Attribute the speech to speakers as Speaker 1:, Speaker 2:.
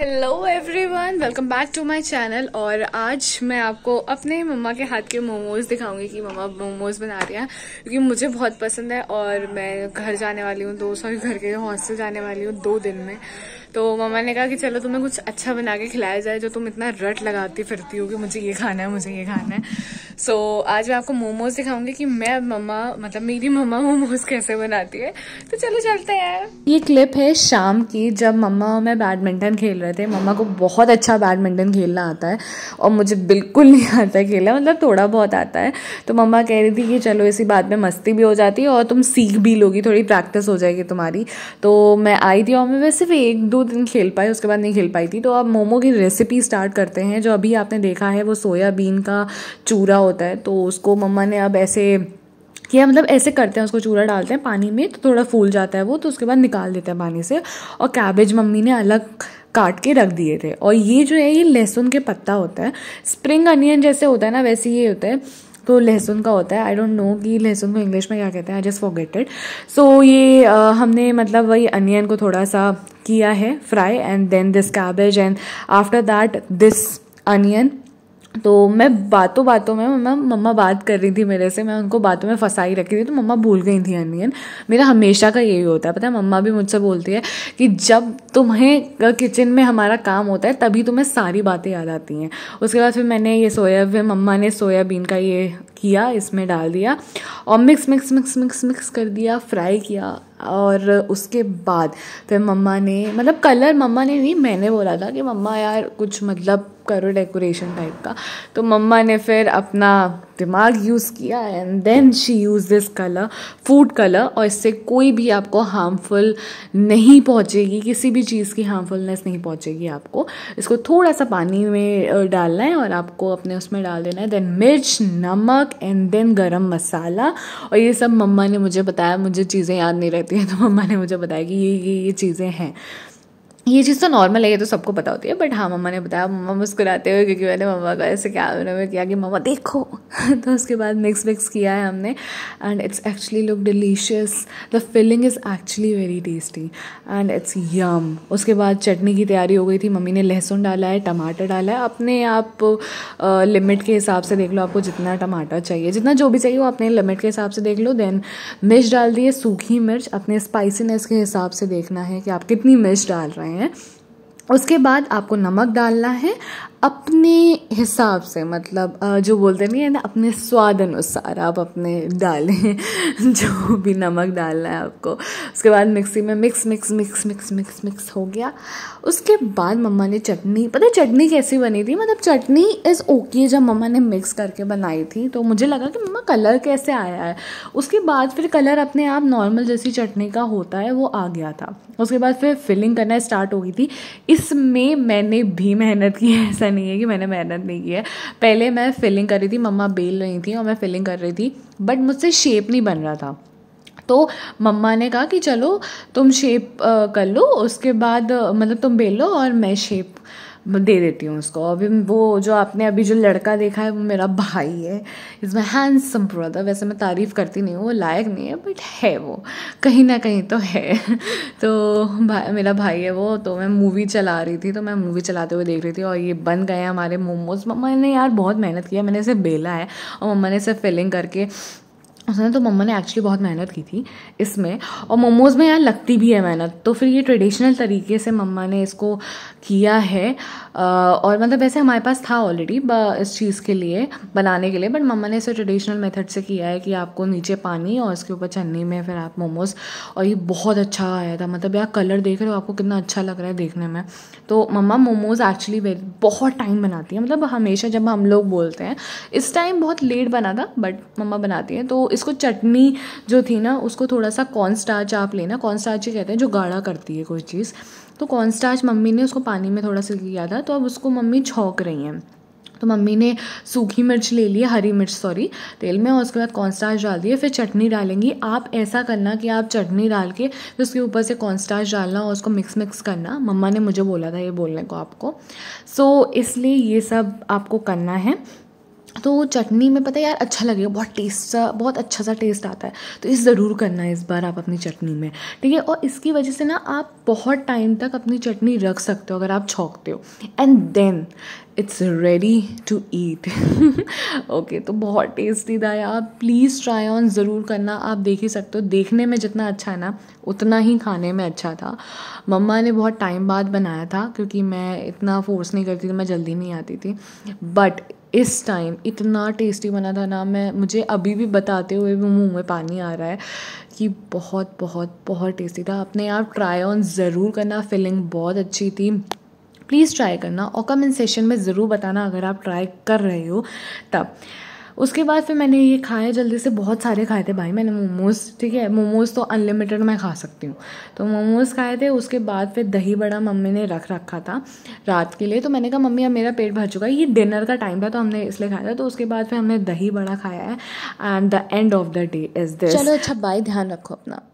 Speaker 1: hello everyone welcome back to my channel और आज मैं आपको अपने मम्मा के हाथ के मोमोज दिखाऊंगी कि मम्मा मोमोज बना रही हैं क्योंकि मुझे बहुत पसंद है और मैं घर जाने वाली हूँ दो सौ घर के हॉस्टल जाने वाली हूँ दो दिन में तो मम्मा ने कहा कि चलो तुम्हें कुछ अच्छा बना के खिलाया जाए जो तुम इतना रट लगाती फिरती हो कि मुझे ये खाना है मुझे ये खाना है सो so, आज मैं आपको मोमोज दिखाऊंगी कि मैं मम्मा मतलब मेरी मम्मा मोमोज कैसे बनाती है तो चलो चलते हैं ये क्लिप है शाम की जब मम्मा और मैं बैडमिंटन खेल रहे थे मम्मा को बहुत अच्छा बैडमिंटन खेलना आता है और मुझे बिल्कुल नहीं आता खेलना मतलब थोड़ा बहुत आता है तो मम्मा कह रही थी कि चलो इसी बात में मस्ती भी हो जाती है और तुम सीख भी लोगी थोड़ी प्रैक्टिस हो जाएगी तुम्हारी तो मैं आई थी और मैं सिर्फ एक दो दिन खेल पाई उसके बाद नहीं खेल पाई थी तो अब मोमो की रेसिपी स्टार्ट करते हैं जो अभी आपने देखा है वो सोयाबीन का चूरा होता है तो उसको मम्मा ने अब ऐसे कि मतलब ऐसे करते हैं उसको चूरा डालते हैं पानी में तो थोड़ा फूल जाता है वो तो उसके बाद निकाल देते हैं पानी से और कैबेज मम्मी ने अलग काट के रख दिए थे और ये जो है ये लहसुन के पत्ता होता है स्प्रिंग अनियन जैसे होता है ना वैसे ये होता है तो लहसुन का होता है आई डोंट नो कि लहसुन को इंग्लिश में क्या कहते हैं आई जस्ट फॉरगेटेड सो ये uh, हमने मतलब वही अनियन को थोड़ा सा किया है fry and then this cabbage and after that this onion तो मैं बातों बातों में मम्मा मम्मा बात कर रही थी मेरे से मैं उनको बातों में फंसाई रखी थी तो मम्मा भूल गई थी अनियन मेरा हमेशा का यही होता है पता है मम्मा भी मुझसे बोलती है कि जब तुम्हें किचन में हमारा काम होता है तभी तुम्हें सारी बातें याद आती हैं उसके बाद फिर मैंने ये सोया फिर मम्मा ने सोयाबीन का ये किया इसमें डाल दिया और mix mix mix mix mix कर दिया फ्राई किया और उसके बाद फिर मम्मा ने मतलब कलर मम्मा ने नहीं मैंने बोला था कि मम्मा यार कुछ मतलब करो डेकोरेशन टाइप का तो मम्मा ने फिर अपना दिमाग यूज़ किया and then she use this colour food colour और इससे कोई भी आपको हार्मफुल नहीं पहुँचेगी किसी भी चीज़ की हार्मफुलनेस नहीं पहुँचेगी आपको इसको थोड़ा सा पानी में डालना है और आपको अपने उसमें डाल देना है देन मिर्च नमक एंड देन गरम मसाला और ये सब मम्मा ने मुझे बताया मुझे चीज़ें याद नहीं रहती हैं तो मम्मा ने मुझे बताया कि ये ये ये चीज़ें हैं ये चीज़ तो नॉर्मल है ये तो सबको पता होती है बट हाँ मम्मा ने बताया मम्मा मुस्कुराते हुए क्योंकि मैंने मम्मा को ऐसे क्या उन्होंने किया कि मम्मा देखो तो उसके बाद मिक्स मिक्स किया है हमने and it's actually look delicious the filling is actually very tasty and it's yum उसके बाद चटनी की तैयारी हो गई थी मम्मी ने लहसुन डाला है टमाटर डाला है अपने आप लिमिट के हिसाब से देख लो आपको जितना टमाटर चाहिए जितना जो भी चाहिए वो अपने लिमिट के हिसाब से देख लो देन मिर्च डाल दी है सूखी मिर्च अपने स्पाइसीनेस के हिसाब से देखना है कि आप कितनी मिर्च डाल रहे हैं हैं उसके बाद आपको नमक डालना है अपने हिसाब से मतलब जो बोलते नहीं है ना अपने स्वाद अनुसार आप अपने डालें जो भी नमक डालना है आपको उसके बाद मिक्सी में mix mix mix mix mix mix हो गया उसके बाद मम्मा ने चटनी पता चटनी कैसी बनी थी मतलब चटनी इज़ ओके जब मम्मा ने मिक्स करके बनाई थी तो मुझे लगा कि मम्मा कलर कैसे आया है उसके बाद फिर कलर अपने आप नॉर्मल जैसी चटनी का होता है वो आ गया था उसके बाद फिर फिलिंग करना स्टार्ट हो गई थी इसमें मैंने भी मेहनत की है ऐसा नहीं है कि मैंने मेहनत नहीं की है पहले मैं फिलिंग कर रही थी मम्मा बेल रही थी और मैं फिलिंग कर रही थी बट मुझसे शेप नहीं बन रहा था तो मम्मा ने कहा कि चलो तुम शेप कर लो उसके बाद मतलब तुम बेल लो और मैं शेप दे देती हूँ उसको अभी वो जो आपने अभी जो लड़का देखा है वो मेरा भाई है इज़ माई हैंडसम ब्रदर वैसे मैं तारीफ़ करती नहीं हूँ वो लायक नहीं है बट है वो कहीं ना कहीं तो है तो भाई मेरा भाई है वो तो मैं मूवी चला रही थी तो मैं मूवी चलाते हुए देख रही थी और ये बन गए हमारे मोमोज मम्मा ने यार बहुत मेहनत किया मैंने इसे बेला है और मम्मा ने इसे फिलिंग करके उसने तो मम्मा ने एक्चुअली बहुत मेहनत की थी इसमें और मोमोज़ में यार लगती भी है मेहनत तो फिर ये ट्रेडिशनल तरीके से मम्मा ने इसको किया है और मतलब वैसे हमारे पास था ऑलरेडी इस चीज़ के लिए बनाने के लिए बट मम्मा ने इसे ट्रेडिशनल मेथड से किया है कि आपको नीचे पानी और इसके ऊपर चन्नी में फिर आप मोमोज़ और ये बहुत अच्छा आया था मतलब यार कलर देख रहे हो आपको कितना अच्छा लग रहा है देखने में तो मम्मा मोमोज़ एक्चुअली बहुत टाइम बनाती है मतलब हमेशा जब हम लोग बोलते हैं इस टाइम बहुत लेट बना था बट मम्मा बनाती है तो इसको चटनी जो थी ना उसको थोड़ा सा कॉर्न स्टार्च आप लेना कॉर्न स्टार्च ही कहते हैं जो गाढ़ा करती है कोई चीज़ तो कॉर्न स्टार्च मम्मी ने उसको पानी में थोड़ा सा किया था तो अब उसको मम्मी छोंक रही हैं तो मम्मी ने सूखी मिर्च ले ली हरी मिर्च सॉरी तेल में और उसके बाद कॉन्स्टार्च डाल दिए फिर चटनी डालेंगी आप ऐसा करना कि आप चटनी डाल के फिर उसके ऊपर से कॉन्स्टार्च डालना और उसको मिक्स मिक्स करना मम्मा ने मुझे बोला था ये बोलने को आपको सो so, इसलिए ये सब आपको करना है तो चटनी में पता है यार अच्छा लगेगा बहुत टेस्ट सा बहुत अच्छा सा टेस्ट आता है तो इस ज़रूर करना है इस बार आप अपनी चटनी में ठीक है और इसकी वजह से ना आप बहुत टाइम तक अपनी चटनी रख सकते हो अगर आप छोंकते हो and then it's ready to eat okay तो बहुत टेस्टी था यार प्लीज़ ट्राई ऑन ज़रूर करना आप देख ही सकते हो देखने में जितना अच्छा है ना उतना ही खाने में अच्छा था मम्मा ने बहुत टाइम बाद बनाया था क्योंकि मैं इतना फोर्स नहीं करती थी मैं जल्दी नहीं आती थी बट इस टाइम इतना टेस्टी बना था ना मैं मुझे अभी भी बताते हुए भी मुंह में पानी आ रहा है कि बहुत बहुत बहुत टेस्टी था अपने आप ट्राई ऑन ज़रूर करना फीलिंग बहुत अच्छी थी प्लीज़ ट्राई करना और कमेंट सेशन में ज़रूर बताना अगर आप ट्राई कर रहे हो तब उसके बाद फिर मैंने ये खाया जल्दी से बहुत सारे खाए थे भाई मैंने मोमोज़ ठीक है मोमोज़ तो अनलिमिटेड मैं खा सकती हूँ तो मोमोज़ खाए थे उसके बाद फिर दही बड़ा मम्मी ने रख रखा था रात के लिए तो मैंने कहा मम्मी अब मेरा पेट भर चुका है ये डिनर का टाइम था तो हमने इसलिए खाया था तो उसके बाद फिर हमने दही बड़ा खाया है and the end of the day is this चलो अच्छा भाई ध्यान रखो अपना